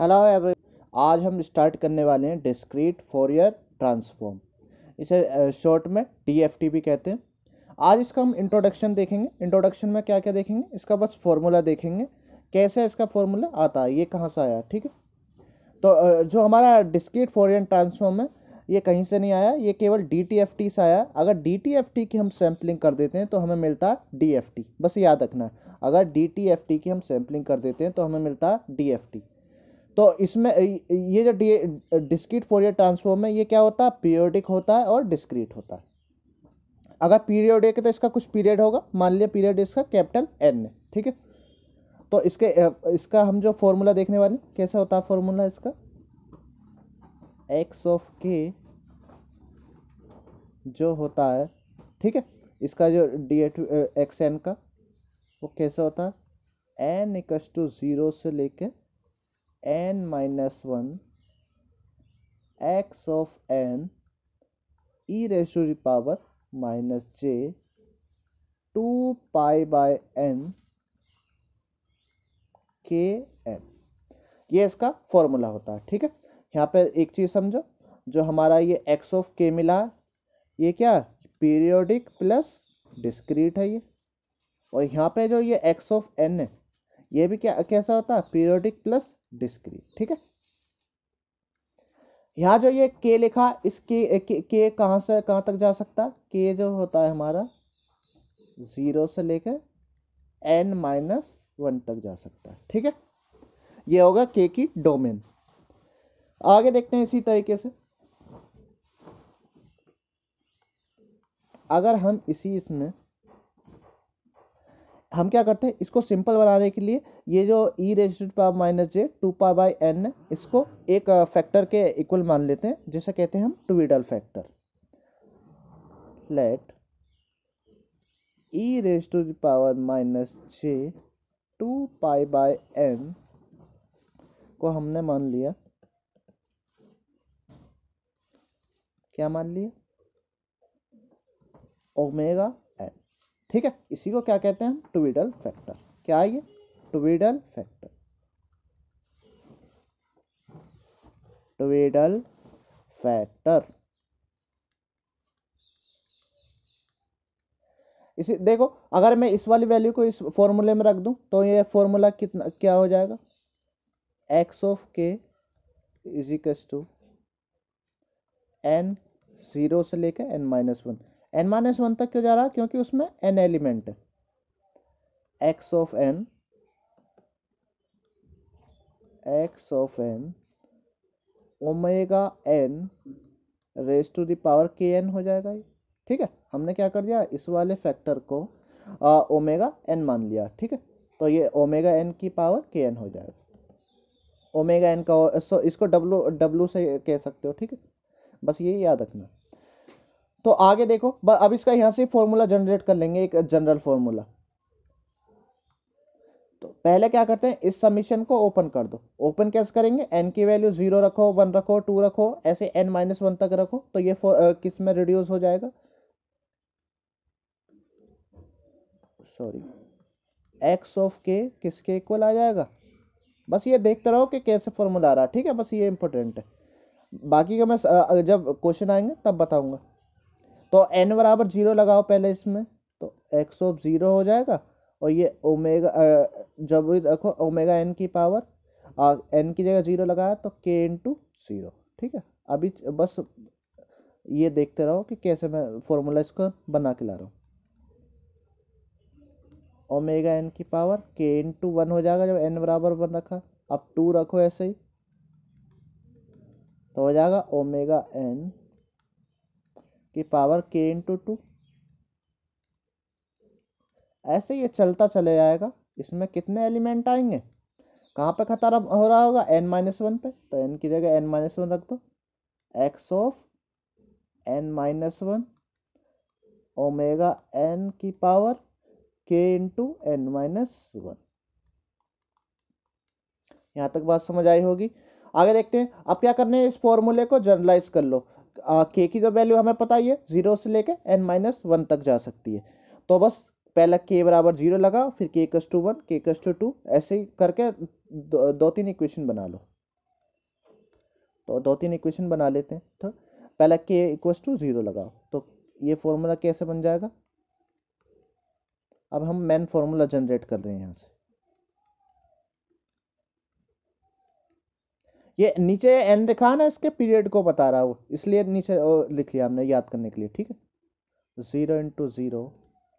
hello every आज हम start करने वाले हैं डिस्क्रीट फोरियर ट्रांसफॉर्म इसे शॉर्ट में टी भी कहते हैं आज इसका हम इंट्रोडक्शन देखेंगे इंट्रोडक्शन में क्या क्या देखेंगे इसका बस फॉर्मूला देखेंगे कैसे इसका फॉर्मूला आता है ये कहाँ से आया ठीक है तो जो हमारा डिस्क्रीट फोरियर ट्रांसफॉर्म है ये कहीं से नहीं आया ये केवल डी टी से आया अगर डी टी की हम सैम्पलिंग कर देते हैं तो हमें मिलता है बस याद रखना अगर डी टी की हम सैम्पलिंग कर देते हैं तो हमें मिलता है तो इसमें ये जो डी डिस्क्रीट फोरियर ट्रांसफॉर्म है ये क्या होता है पीरियोडिक होता है और डिस्क्रीट होता है अगर पीरियोडिक है तो इसका कुछ पीरियड होगा मान लिया पीरियड इसका कैपिटल एन है ठीक है तो इसके इसका हम जो फॉर्मूला देखने वाले कैसा होता है फॉर्मूला इसका एक्स ऑफ के जो होता है ठीक है इसका जो डी एट एक्स एन का वो कैसा होता है एन इक्स टू ज़ीरो से लेके N minus one X of N e ratio री power minus J two pi by N K N ये इसका फॉर्मूला होता है ठीक है यहाँ पे एक चीज़ समझो जो हमारा ये एक्स ऑफ के मिला ये क्या पीरियोडिक प्लस डिस्क्रीट है ये और यहाँ पे जो ये एक्स ऑफ एन है ये भी क्या कैसा होता है पीरियोडिक प्लस डिस्क्रीट ठीक है यहाँ जो ये के लिखा इस के के, के कहाँ से कहाँ तक जा सकता है के जो होता है हमारा ज़ीरो से लेकर एन माइनस वन तक जा सकता है ठीक है ये होगा के की डोमेन आगे देखते हैं इसी तरीके से अगर हम इसी इसमें हम क्या करते हैं इसको सिंपल बनाने के लिए ये जो e raise to power minus J two power by N इसको एक फैक्टर के इक्वल मान लेते हैं जिसे कहते हैं हम twiddle factor let e raise to minus J two pi by N को हमने मान लिया क्या मान लिया ओमेगा ठीक है इसी को क्या कहते हैं हम टुविडल फैक्टर क्या है ये टुविडल फैक्टर ट्विडल फैक्टर इसी देखो अगर मैं इस वाली वैल्यू को इस फॉर्मूले में रख दूं तो ये फॉर्मूला कितना क्या हो जाएगा एक्स ऑफ के इजिकस टू एन ज़ीरो से लेकर N minus one N minus one तक क्यों जा रहा है क्योंकि उसमें एन एलिमेंट है X of N X of N omega N raise to the power K N हो जाएगा ये ठीक है हमने क्या कर दिया इस वाले फैक्टर को आ, ओमेगा एन मान लिया ठीक है तो ये ओमेगा एन की पावर के एन हो जाएगा ओमेगा एन का सो इसको डब्लू डब्लू से कह सकते हो ठीक है बस ये याद रखना तो आगे देखो अब इसका यहां से फॉर्मूला जनरेट कर लेंगे एक जनरल फॉर्मूला तो पहले क्या करते हैं इस समीशन को ओपन कर दो ओपन कैसे करेंगे एन की वैल्यू जीरो रखो वन रखो टू रखो ऐसे एन माइनस वन तक रखो तो ये आ, किस में रिड्यूस हो जाएगा सॉरी एक्स ऑफ के किसके इक्वल आ जाएगा बस ये देखते रहो कि कैसे फॉर्मूला आ रहा है ठीक है बस ये इंपॉर्टेंट है बाकी का मैं जब क्वेश्चन आएंगे तब बताऊंगा तो एन बराबर जीरो लगाओ पहले इसमें तो एक्स ऑफ ज़ीरो हो जाएगा और ये ओमेगा जब भी रखो ओमेगा एन की पावर और एन की जगह जीरो लगाया तो के इन टू ज़ीरो ठीक है अभी बस ये देखते रहो कि कैसे मैं फॉर्मूला इसको बना के ला रहा हूँ ओमेगा एन की पावर के इन टू वन हो जाएगा जब एन बराबर वन रखा अब टू रखो ऐसे ही तो हो जाएगा ओमेगा एन की पावर के इंटू टू ऐसे ये चलता चले जाएगा इसमें कितने एलिमेंट आएंगे कहाँ पे खतरा हो रहा होगा एन माइनस वन पे तो एन की जगह एन माइनस वन रख दो X of N minus one omega N की power K into N minus one यहाँ तक बात समझ आई होगी आगे देखते हैं अब क्या करने है इस फॉर्मूले को जनरलाइज कर लो के की जो वैल्यू हमें पता ही है जीरो से लेके एन माइनस वन तक जा सकती है तो बस पहला के बराबर जीरो लगा फिर के कस टू वन के कस टू टू ऐसे ही करके दो, दो तीन इक्वेशन बना लो तो दो तीन इक्वेशन बना लेते हैं तो पहला के इक्वस टू ज़ीरो लगाओ तो ये फॉर्मूला कैसे बन जाएगा अब हम मेन फार्मूला जनरेट कर रहे हैं यहाँ से ये नीचे एन लिखा ना इसके पीरियड को बता रहा वो इसलिए नीचे लिख लिया हमने याद करने के लिए ठीक है ज़ीरो इंटू ज़ीरो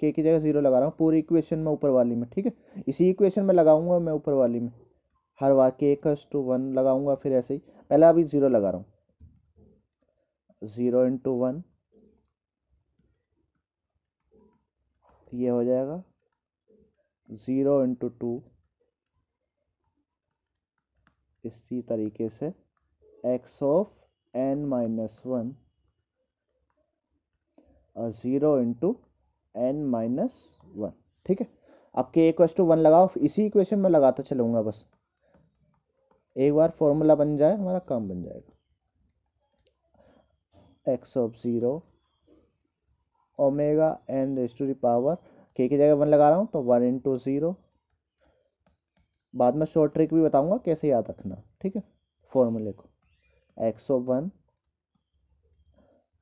के की जगह ज़ीरो लगा रहा हूँ पूरी इक्वेशन में ऊपर वाली में ठीक है इसी इक्वेशन में लगाऊंगा मैं ऊपर वाली में हर बार के एक टू वन लगाऊंगा फिर ऐसे ही पहले अभी ज़ीरो लगा रहा हूँ ज़ीरो इंटू वन ये हो जाएगा ज़ीरो इंटू टू इसी तरीके से X of N minus one zero into N minus one ठीक है अब के एक टू वन लगाओ इसी इक्वेशन में लगाता चलूँगा बस एक बार फॉर्मूला बन जाए हमारा काम बन जाएगा X of zero omega N raise to the power K की जगह वन लगा रहा हूँ तो वन इंटू ज़ीरो बाद में शॉर्ट ट्रिक भी बताऊंगा कैसे याद रखना ठीक है फॉर्मूले को एक्स ऑफ वन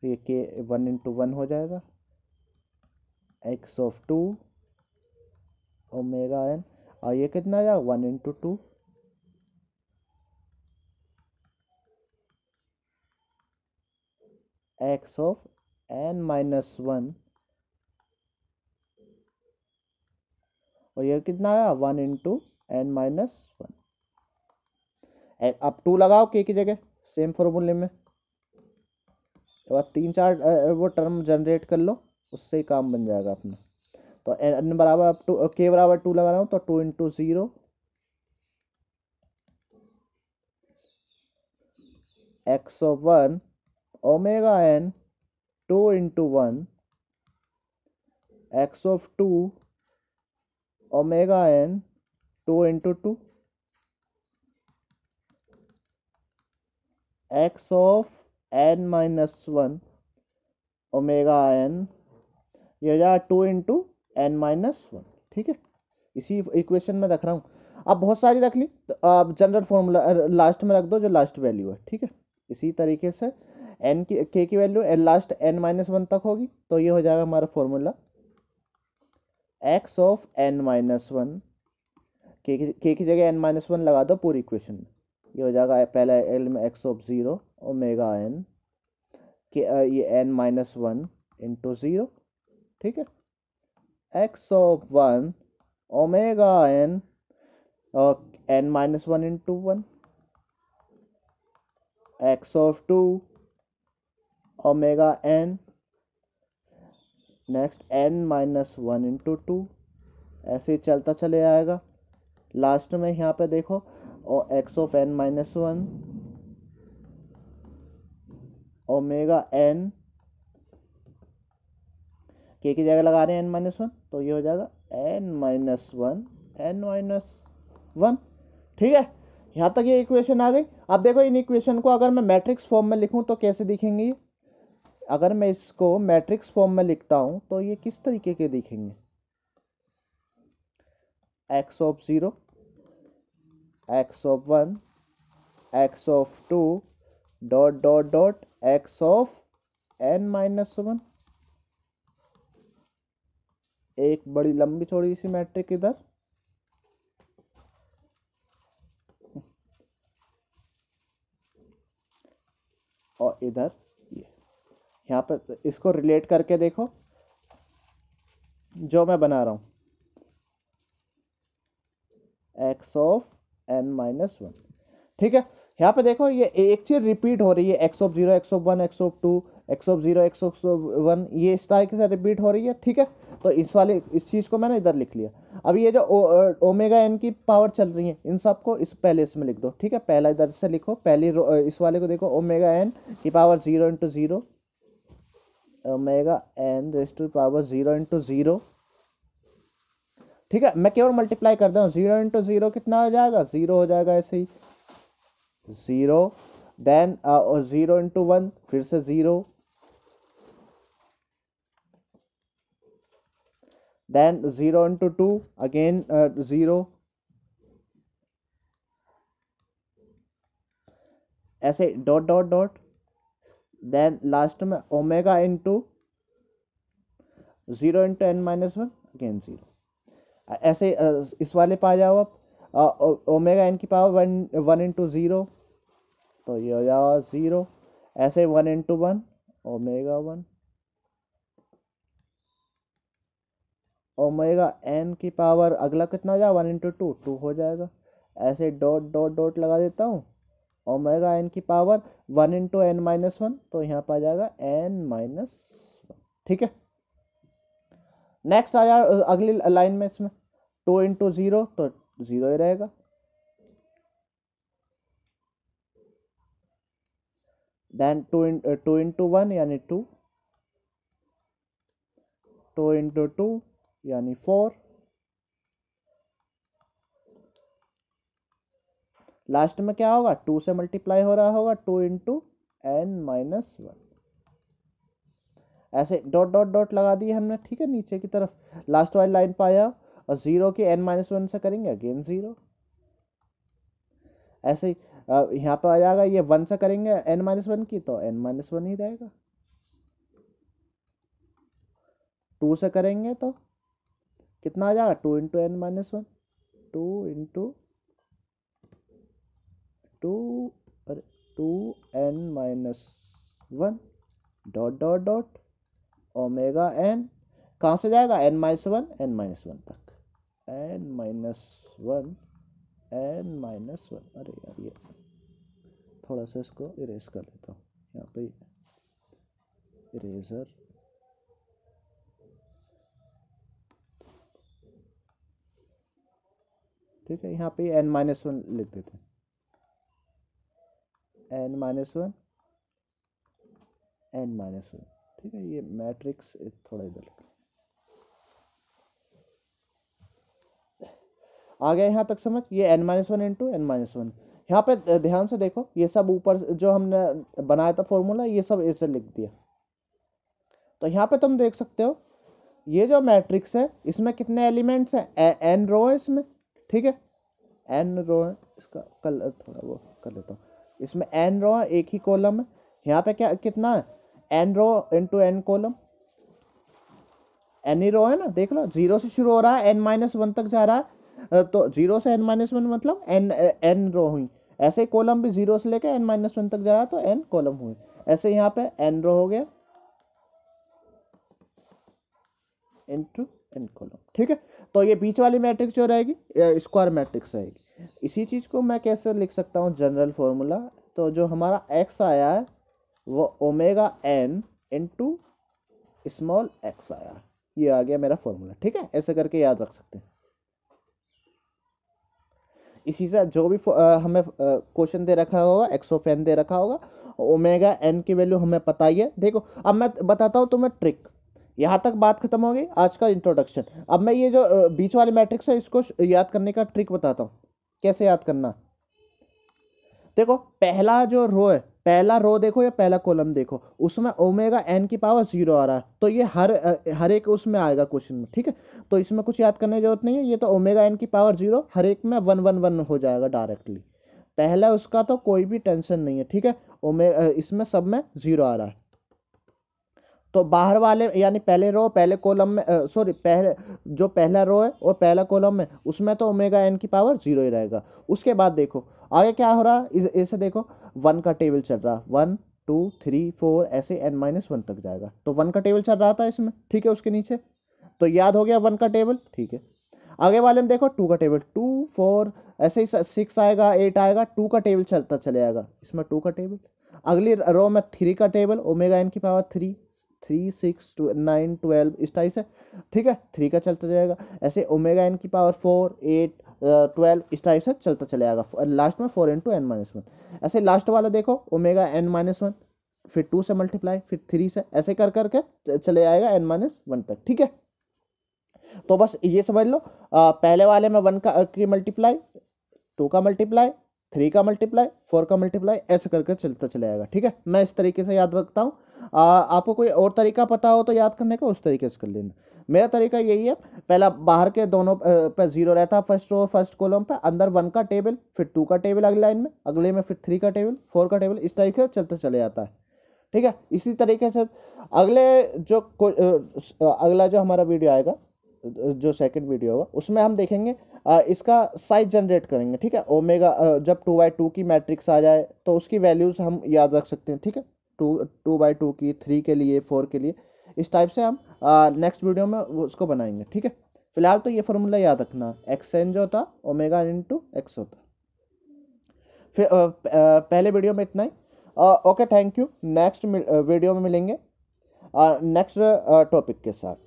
ये के वन इंटू वन हो जाएगा X of two omega N और ये कितना आया one into two X of N minus one और ये कितना आया one into N minus one and अब टू लगाओ के की जगह सेम फॉर्मूले में बाद तीन चार वो टर्म जनरेट कर लो उससे ही काम बन जाएगा अपना तो एन बराबर अब टू के बराबर टू लगा रहा हूँ तो two into zero X of one omega N two into one X of two omega N two into two X of N minus one omega N ये हो जाएगा two into N minus one ठीक है इसी equation में रख रहा हूँ अब बहुत सारी रख ली तो आप जनरल फॉर्मूला लास्ट में रख दो जो लास्ट वैल्यू है ठीक है इसी तरीके से एन की के की value N last N minus one तक होगी तो ये हो जाएगा हमारा formula X of N minus one K की जगह एन माइनस वन लगा दो पूरी इक्वेशन में ये हो जाएगा पहला एल में X of zero omega N K ये N minus one into zero ठीक है X of one omega N N minus one into one X of two omega N next N minus one into two ऐसे ही चलता चले आएगा last में यहाँ पे देखो और X of N minus one omega N K की जगह लगा रहे हैं एन माइनस वन तो ये हो जाएगा N minus one N minus one ठीक है यहाँ तक ये इक्वेशन आ गई अब देखो इन इक्वेशन को अगर मैं मैट्रिक्स फॉर्म में लिखूँ तो कैसे दिखेंगे ये अगर मैं इसको मैट्रिक्स फॉर्म में लिखता हूँ तो ये किस तरीके के दिखेंगे X of zero X of one X of two dot dot dot X of N minus one एक बड़ी लंबी थोड़ी सी मैट्रिक इधर और इधर ये यहाँ पर इसको रिलेट करके देखो जो मैं बना रहा हूँ X of N minus one ठीक है यहाँ पे देखो ये एक चीज रिपीट हो रही है X of zero X of one X of two X of zero X of one ये इस तरीके से रिपीट हो रही है ठीक है तो इस वाले इस चीज़ को मैंने इधर लिख लिया अब ये जो ओ ओमेगा एन की पावर चल रही है इन सबको इस पहले इसमें लिख दो ठीक है पहला इधर से लिखो पहली इस वाले को देखो ओमेगा एन की power zero into zero omega N rest power zero into zero ठीक है मैं केवल मल्टीप्लाई करता हूँ जीरो इंटू जीरो कितना हो जाएगा जीरो हो जाएगा ऐसे ही zero then zero into one फिर से zero then zero into two again zero ऐसे dot dot dot then last में omega into zero into N minus one again zero ऐसे इस वाले पे आ जाओ आप ओमेगा एन की power one one into zero तो ये हो जाओ ज़ीरो ऐसे one into one omega one omega N की पावर अगला कितना हो जाए वन इंटू टू टू हो जाएगा ऐसे डॉट डॉट डॉट लगा देता हूँ ओमेगा एन की power one into N minus one तो यहाँ पर आ जाएगा एन माइनस ठीक है नेक्स्ट आया अगली लाइन में इसमें टू इंटू ज़ीरो तो ज़ीरो ही रहेगा then two in two into one यानी टू टू इंटू टू यानी फोर लास्ट में क्या होगा टू से मल्टीप्लाई हो रहा होगा two into N minus one ऐसे डॉट डॉट डॉट लगा दिए हमने ठीक है नीचे की तरफ लास्ट वाली लाइन पाया और ज़ीरो के एन माइनस वन से करेंगे अगेन ज़ीरो ऐसे ही यहाँ पर आ जाएगा ये वन से करेंगे एन माइनस वन की तो एन माइनस वन ही रहेगा टू से करेंगे तो कितना आ जाएगा two into N minus one two into two अरे two N minus one dot dot dot omega N कहाँ से जाएगा N minus one N minus one तक N minus one N minus one अरे यार ये थोड़ा सा इसको इरेज कर देता हूँ यहाँ पे इरेजर ठीक है यहाँ पे एन माइनस वन लिख देते हैं N minus one N minus one ठीक है ये मैट्रिक्स थोड़ा इधर आ गया यहाँ तक समझ ये N minus one into N minus one यहाँ पे ध्यान से देखो ये सब ऊपर जो हमने बनाया था फॉर्मूला ये सब ऐसे लिख दिया तो यहाँ पे तुम देख सकते हो ये जो मैट्रिक्स है इसमें कितने एलिमेंट्स हैं एन रो है इसमें ठीक है एन रो है इसका कलर थोड़ा वो कर लेता हूँ इसमें एन रो है एक ही कॉलम है यहाँ पे क्या कितना है N row into N column N row है ना देख लो जीरो से शुरू हो रहा है एन माइनस वन तक जा रहा है तो जीरो से एन माइनस वन मतलब एन एन रो हुई ऐसे कॉलम भी जीरो से लेकर एन माइनस वन तक जा रहा है तो एन कॉलम हुई ऐसे यहाँ पे एन रो हो गया टू एन कॉलम ठीक है तो ये बीच वाली मैट्रिक्स जो रहेगी स्क्वायर मैट्रिक्स रहेगी इसी चीज़ को मैं कैसे लिख सकता हूँ जनरल फॉर्मूला तो जो हमारा एक्स आया है वो omega N into small X आया ये आ गया मेरा फॉर्मूला ठीक है ऐसे करके याद रख सकते हैं इसी से जो भी आ, हमें क्वेश्चन दे रखा होगा एक्स ऑफ एन दे रखा होगा ओमेगा एन की वैल्यू हमें पता ही है देखो अब मैं बताता हूँ तुम्हें ट्रिक यहाँ तक बात खत्म हो गई आज का इंट्रोडक्शन अब मैं ये जो बीच वाले मैट्रिक्स है इसको याद करने का ट्रिक बताता हूँ कैसे याद करना देखो पहला जो रो है पहला रो देखो या पहला कॉलम देखो उसमें ओमेगा एन की पावर जीरो आ रहा है तो ये हर हर एक उसमें आएगा क्वेश्चन में ठीक है तो इसमें कुछ याद करने की जरूरत नहीं है ये तो ओमेगा एन की पावर जीरो हर एक में वन वन वन हो जाएगा डायरेक्टली पहला उसका तो कोई भी टेंशन नहीं है ठीक है ओमे इसमें सब में जीरो आ रहा है तो बाहर वाले यानी पहले रो पहले कॉलम में सॉरी पहले जो पहला रो है और पहला कॉलम में उसमें तो ओमेगा एन की पावर जीरो ही रहेगा उसके बाद देखो आगे क्या हो रहा है इसे देखो वन का टेबल चल रहा वन टू थ्री फोर ऐसे एन माइनस वन तक जाएगा तो वन का टेबल चल रहा था इसमें ठीक है उसके नीचे तो याद हो गया वन का टेबल ठीक है आगे वाले में देखो टू का टेबल टू फोर ऐसे ही सिक्स आएगा एट आएगा टू का टेबल चलता चले आएगा इसमें टू का टेबल अगली रो में थ्री का टेबल ओमेगा एन की power three three six two nine twelve इस टाइप से ठीक है थ्री का चलता जाएगा ऐसे ओमेगा एन की पावर फोर एट ट्वेल्व इस टाइप से चलता चले जाएगा लास्ट में four into N minus one ऐसे लास्ट वाला देखो ओमेगा एन माइनस वन फिर टू से मल्टीप्लाई फिर थ्री से ऐसे कर करके चले जाएगा एन माइनस वन तक ठीक है तो बस ये समझ लो आ, पहले वाले में वन का की मल्टीप्लाई टू का मल्टीप्लाई थ्री का मल्टीप्लाई फोर का मल्टीप्लाई ऐसे करके चलता चले जाएगा ठीक है मैं इस तरीके से याद रखता हूँ आपको कोई और तरीका पता हो तो याद करने का उस तरीके से कर लेना मेरा तरीका यही है पहला बाहर के दोनों पे जीरो रहता है फर्स्ट रो फर्स्ट कॉलम पे अंदर वन का टेबल फिर टू का टेबल अगले लाइन में अगले में फिर थ्री का टेबल फोर का टेबल इस तरीके से चलता चले जाता है ठीक है इसी तरीके से अगले जो अगला जो हमारा वीडियो आएगा जो सेकंड वीडियो होगा उसमें हम देखेंगे इसका साइज जनरेट करेंगे ठीक है ओमेगा जब टू बाई टू की मैट्रिक्स आ जाए तो उसकी वैल्यूज़ हम याद रख सकते हैं ठीक है टू टू बाई टू की थ्री के लिए फोर के लिए इस टाइप से हम नेक्स्ट वीडियो में उसको बनाएंगे ठीक है फिलहाल तो ये फार्मूला याद रखना एक्स एन जो होता ओमेगा इंटू एक्स होता फिर पहले वीडियो में इतना ही okay thank you next video में मिलेंगे नेक्स्ट टॉपिक के साथ